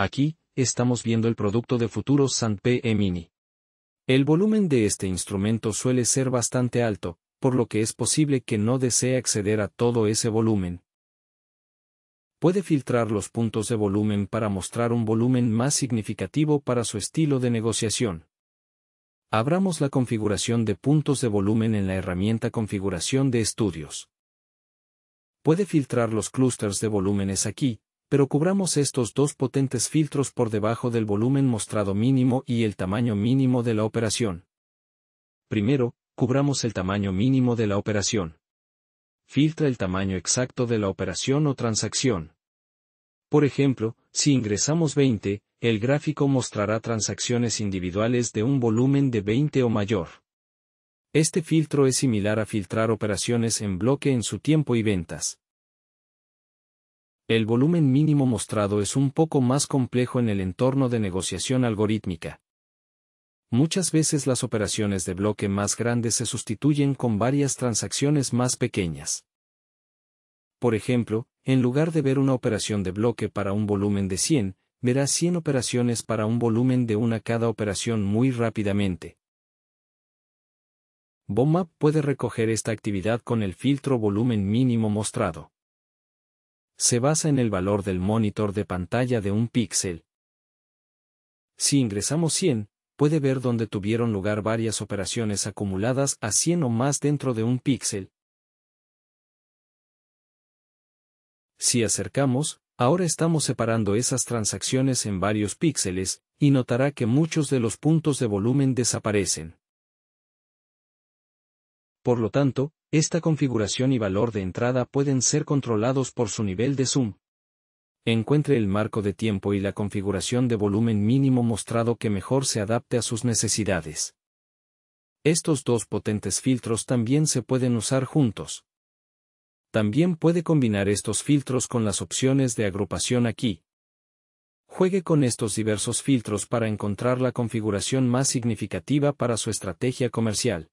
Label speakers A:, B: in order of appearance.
A: Aquí, estamos viendo el producto de futuros PE Mini. El volumen de este instrumento suele ser bastante alto, por lo que es posible que no desee acceder a todo ese volumen. Puede filtrar los puntos de volumen para mostrar un volumen más significativo para su estilo de negociación. Abramos la configuración de puntos de volumen en la herramienta Configuración de estudios. Puede filtrar los clústeres de volúmenes aquí, pero cubramos estos dos potentes filtros por debajo del volumen mostrado mínimo y el tamaño mínimo de la operación. Primero, cubramos el tamaño mínimo de la operación. Filtra el tamaño exacto de la operación o transacción. Por ejemplo, si ingresamos 20, el gráfico mostrará transacciones individuales de un volumen de 20 o mayor. Este filtro es similar a filtrar operaciones en bloque en su tiempo y ventas. El volumen mínimo mostrado es un poco más complejo en el entorno de negociación algorítmica. Muchas veces las operaciones de bloque más grandes se sustituyen con varias transacciones más pequeñas. Por ejemplo, en lugar de ver una operación de bloque para un volumen de 100, verá 100 operaciones para un volumen de una cada operación muy rápidamente. BOMAP puede recoger esta actividad con el filtro volumen mínimo mostrado se basa en el valor del monitor de pantalla de un píxel. Si ingresamos 100, puede ver dónde tuvieron lugar varias operaciones acumuladas a 100 o más dentro de un píxel. Si acercamos, ahora estamos separando esas transacciones en varios píxeles, y notará que muchos de los puntos de volumen desaparecen. Por lo tanto, esta configuración y valor de entrada pueden ser controlados por su nivel de zoom. Encuentre el marco de tiempo y la configuración de volumen mínimo mostrado que mejor se adapte a sus necesidades. Estos dos potentes filtros también se pueden usar juntos. También puede combinar estos filtros con las opciones de agrupación aquí. Juegue con estos diversos filtros para encontrar la configuración más significativa para su estrategia comercial.